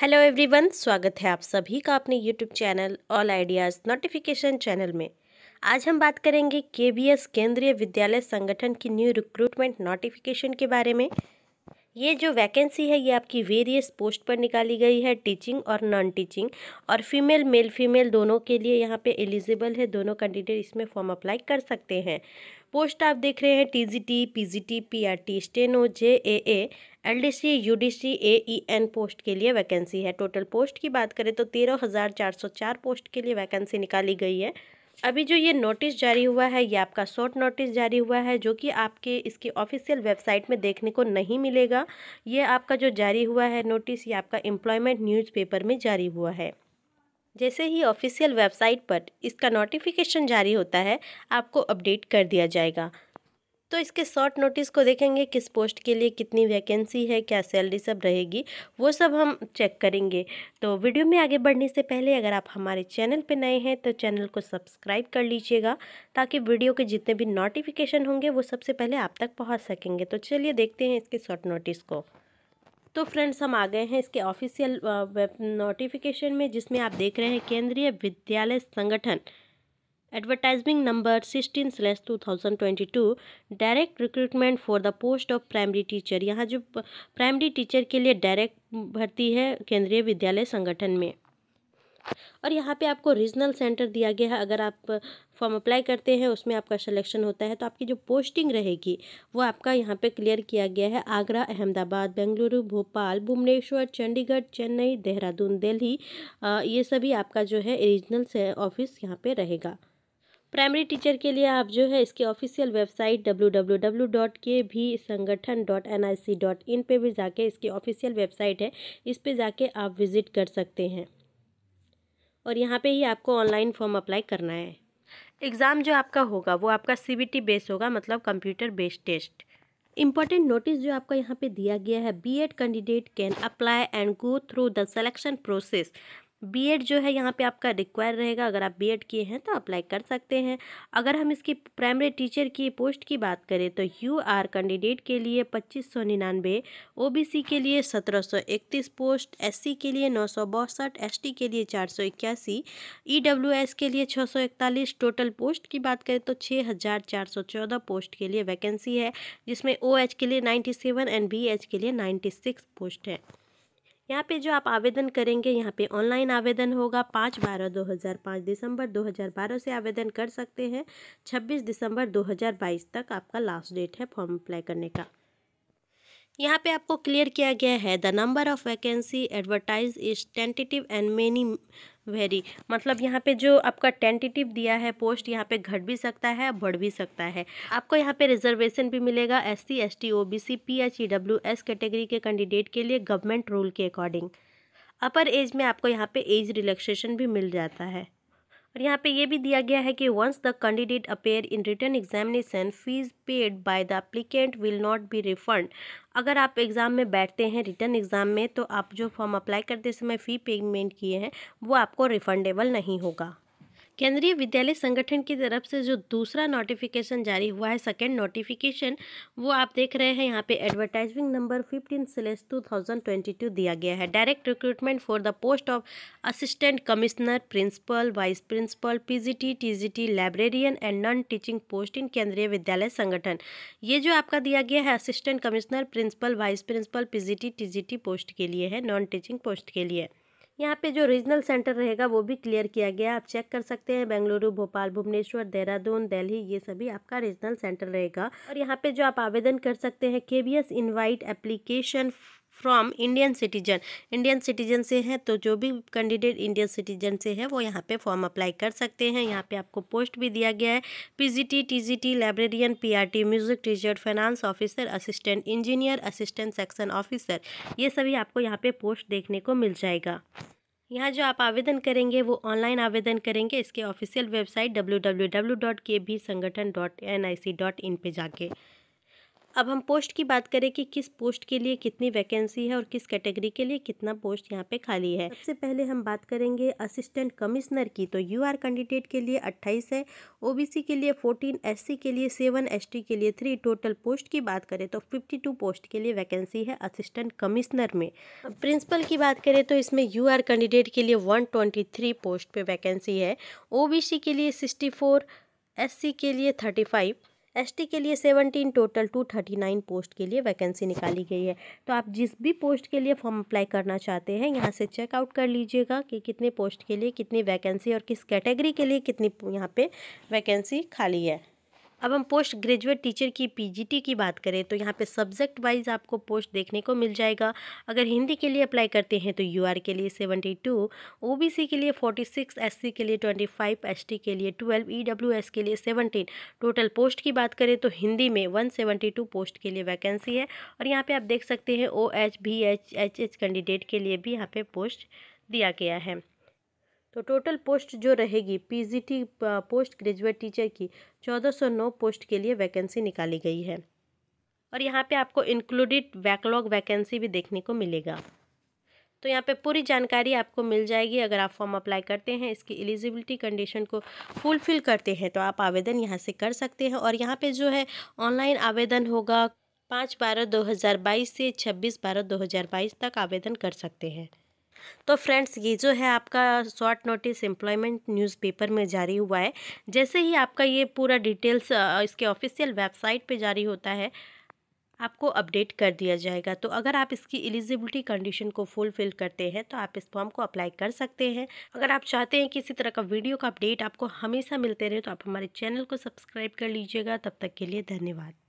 hello everyone स्वागत है आप सभी का अपने YouTube channel all ideas notification channel में आज हम बात करेंगे के बी एस केंद्रीय विद्यालय संगठन की न्यू रिक्रूटमेंट नोटिफिकेशन के बारे में ये जो वैकेंसी है ये आपकी वेरियस पोस्ट पर निकाली गई है टीचिंग और नॉन टीचिंग और फीमेल मेल फीमेल दोनों के लिए यहाँ पे एलिजिबल है दोनों कैंडिडेट इसमें फॉर्म अप्लाई कर सकते हैं पोस्ट आप देख रहे हैं TGT PGT PRT steno JAA LDC UDC AEN post के लिए वैकेंसी है टोटल पोस्ट की बात करें तो तेरह हज़ार चार सौ चार पोस्ट के लिए वैकेंसी निकाली गई है अभी जो ये नोटिस जारी हुआ है ये आपका शॉर्ट नोटिस जारी हुआ है जो कि आपके इसकी ऑफिशियल वेबसाइट में देखने को नहीं मिलेगा ये आपका जो जारी हुआ है नोटिस ये आपका एम्प्लॉयमेंट न्यूज़पेपर में जारी हुआ है जैसे ही ऑफिशियल वेबसाइट पर इसका नोटिफिकेशन जारी होता है आपको अपडेट कर दिया जाएगा तो इसके शॉर्ट नोटिस को देखेंगे किस पोस्ट के लिए कितनी वैकेंसी है क्या सैलरी सब रहेगी वो सब हम चेक करेंगे तो वीडियो में आगे बढ़ने से पहले अगर आप हमारे चैनल पर नए हैं तो चैनल को सब्सक्राइब कर लीजिएगा ताकि वीडियो के जितने भी नोटिफिकेशन होंगे वो सबसे पहले आप तक पहुँच सकेंगे तो चलिए देखते हैं इसके शॉर्ट नोटिस को तो फ्रेंड्स हम आ गए हैं इसके ऑफिशियल वेब नोटिफिकेशन में जिसमें आप देख रहे हैं Kendriya Vidyalaya Sangathan advertising number sixteen slash two thousand twenty two direct recruitment for the post of primary teacher यहाँ जो प्राइमरी टीचर के लिए डायरेक्ट भर्ती है केंद्रीय विद्यालय संगठन में और यहाँ पे आपको रीजनल सेंटर दिया गया है अगर आप फॉर्म अप्लाई करते हैं उसमें आपका सिलेक्शन होता है तो आपकी जो पोस्टिंग रहेगी वो आपका यहाँ पे क्लियर किया गया है आगरा अहमदाबाद बेंगलुरु भोपाल भुवनेश्वर चंडीगढ़ चेन्नई देहरादून दिल्ली ये सभी आपका जो है रीजनल ऑफिस यहाँ पर रहेगा प्राइमरी टीचर के लिए आप जो है इसके ऑफिशियल वेबसाइट www.kvsangatan.nic.in पे भी जाके इसकी ऑफिशियल वेबसाइट है इस पे जाके आप विज़िट कर सकते हैं और यहाँ पे ही आपको ऑनलाइन फॉर्म अप्लाई करना है एग्ज़ाम जो आपका होगा वो आपका सी बेस्ड होगा मतलब computer based test important notice जो आपका यहाँ पे दिया गया है BEd candidate can apply and go through the selection process BEd जो है यहाँ पे आपका रिक्वायर रहेगा अगर आप बीएड किए हैं तो अप्लाई कर सकते हैं अगर हम इसकी प्राइमरी टीचर की पोस्ट की बात करें तो यू आर कैंडिडेट के लिए पच्चीस सौ निन्यानवे ओ के लिए सत्रह सौ इकतीस पोस्ट एस के लिए नौ सौ बासठ एस के लिए चार सौ इक्यासी ई डब्ल्यू एस के लिए छः सौ इकतालीस टोटल पोस्ट की बात करें तो छः हज़ार चार सौ चौदह पोस्ट के लिए वैकेंसी है जिसमें ओ OH एच के लिए ninety seven and B H के लिए नाइन्टी सिक्स पोस्ट है यहाँ पे जो आप आवेदन करेंगे यहाँ पे ऑनलाइन आवेदन होगा पाँच बारह दो हज़ार पाँच दिसंबर दो हज़ार बारह से आवेदन कर सकते हैं छब्बीस दिसंबर दो हज़ार बाईस तक आपका लास्ट डेट है फॉर्म अप्लाई करने का यहाँ पे आपको क्लियर किया गया है the number of vacancy advertise is tentative and many very मतलब यहाँ पे जो आपका टेंटेटिव दिया है पोस्ट यहाँ पे घट भी सकता है बढ़ भी सकता है आपको यहाँ पे रिजर्वेशन भी मिलेगा S C S T O B C P H E W S category के कैंडिडेट के लिए गवर्नमेंट रूल के अकॉर्डिंग अपर एज में आपको यहाँ पे एज रिलैक्सेशन भी मिल जाता है और यहाँ पे ये भी दिया गया है कि once the candidate appear in written examination fees paid by the applicant will not be refund अगर आप एग्ज़ाम में बैठते हैं रिटर्न एग्ज़ाम में तो आप जो फॉर्म अप्लाई करते समय फ़ी पेमेंट किए हैं वो आपको रिफंडेबल नहीं होगा केंद्रीय विद्यालय संगठन की तरफ से जो दूसरा नोटिफिकेशन जारी हुआ है सेकेंड नोटिफिकेशन वो आप देख रहे हैं यहाँ पे advertising number fifteen slash two thousand twenty two दिया गया है direct recruitment for the post of assistant commissioner principal vice principal PGT TGT librarian and non teaching post in Kendriya Vidyalaya Sangathan ये जो आपका दिया गया है assistant commissioner principal vice principal PGT TGT post के लिए है नॉन टीचिंग पोस्ट के लिए यहाँ पे जो रीजनल सेंटर रहेगा वो भी क्लियर किया गया आप चेक कर सकते हैं बेंगलुरु भोपाल भुवनेश्वर देहरादून दिल्ली ये सभी आपका रीजनल सेंटर रहेगा और यहाँ पे जो आप आवेदन कर सकते हैं K V S invite application from Indian citizen Indian citizen से हैं तो जो भी कैंडिडेट इंडियन सिटीजन से है वो यहाँ पे फॉर्म अप्लाई कर सकते हैं यहाँ पे आपको पोस्ट भी दिया गया है PGT TGT librarian PRT music teacher finance officer assistant engineer assistant section officer ये सभी आपको यहाँ पे पोस्ट देखने को मिल जाएगा यहाँ जो आप आवेदन करेंगे वो ऑनलाइन आवेदन करेंगे इसके official website W W W dot K V Sangathan dot N I C dot in पर जाके अब हम पोस्ट की बात करें कि किस पोस्ट के लिए कितनी वैकेंसी है और किस कैटेगरी के लिए कितना पोस्ट यहाँ पे खाली है सबसे पहले हम बात करेंगे असिस्टेंट कमिश्नर की तो यू कैंडिडेट के लिए अट्ठाईस है ओ के लिए फोर्टीन एस के लिए सेवन एस के लिए थ्री टोटल पोस्ट की बात करें तो फिफ्टी पोस्ट के लिए वैकेंसी है असिस्टेंट कमिश्नर में प्रिंसिपल की बात करें तो इसमें यू कैंडिडेट के लिए वन पोस्ट पर वैकेंसी है ओ के लिए सिक्सटी फोर सी के लिए थर्टी फाइव एसटी के लिए seventeen total two thirty nine post के लिए वैकेंसी निकाली गई है तो आप जिस भी पोस्ट के लिए फॉर्म अप्लाई करना चाहते हैं यहाँ से चेकआउट कर लीजिएगा कि कितने पोस्ट के लिए कितनी वैकेंसी और किस कैटेगरी के लिए कितनी यहाँ पर वैकेंसी खाली है अब हम पोस्ट ग्रेजुएट टीचर की पीजीटी की बात करें तो यहाँ पे सब्जेक्ट वाइज आपको पोस्ट देखने को मिल जाएगा अगर हिंदी के लिए अप्लाई करते हैं तो यूआर के लिए सेवेंटी टू ओ के लिए फोर्टी सिक्स एस के लिए ट्वेंटी फाइव एस के लिए ट्वेल्व ई e के लिए सेवनटीन टोटल पोस्ट की बात करें तो हिंदी में वन सेवेंटी टू पोस्ट के लिए वैकेंसी है और यहाँ पर आप देख सकते हैं O H H H H candidate के लिए भी यहाँ पर पोस्ट दिया गया है तो टोटल पोस्ट जो रहेगी पीजीटी पोस्ट ग्रेजुएट टीचर की चौदह सौ नौ पोस्ट के लिए वैकेंसी निकाली गई है और यहाँ पे आपको इंक्लूडेड बैकलॉग वैकेंसी भी देखने को मिलेगा तो यहाँ पे पूरी जानकारी आपको मिल जाएगी अगर आप फॉर्म अप्लाई करते हैं इसकी एलिजिबिलिटी कंडीशन को फुलफिल करते हैं तो आप आवेदन यहाँ से कर सकते हैं और यहाँ पर जो है ऑनलाइन आवेदन होगा पाँच बारह दो हज़ार बाईस से छब्बीस बारह दो हज़ार बाईस तक आवेदन कर सकते हैं तो फ्रेंड्स ये जो है आपका शॉर्ट नोटिस एम्प्लॉयमेंट न्यूज़पेपर में जारी हुआ है जैसे ही आपका ये पूरा डिटेल्स इसके ऑफिशियल वेबसाइट पे जारी होता है आपको अपडेट कर दिया जाएगा तो अगर आप इसकी एलिजिबिलिटी कंडीशन को फुलफिल करते हैं तो आप इस फॉर्म को अप्लाई कर सकते हैं अगर आप चाहते हैं कि इसी तरह का वीडियो का अपडेट आपको हमेशा मिलते रहे तो आप हमारे चैनल को सब्सक्राइब कर लीजिएगा तब तक के लिए धन्यवाद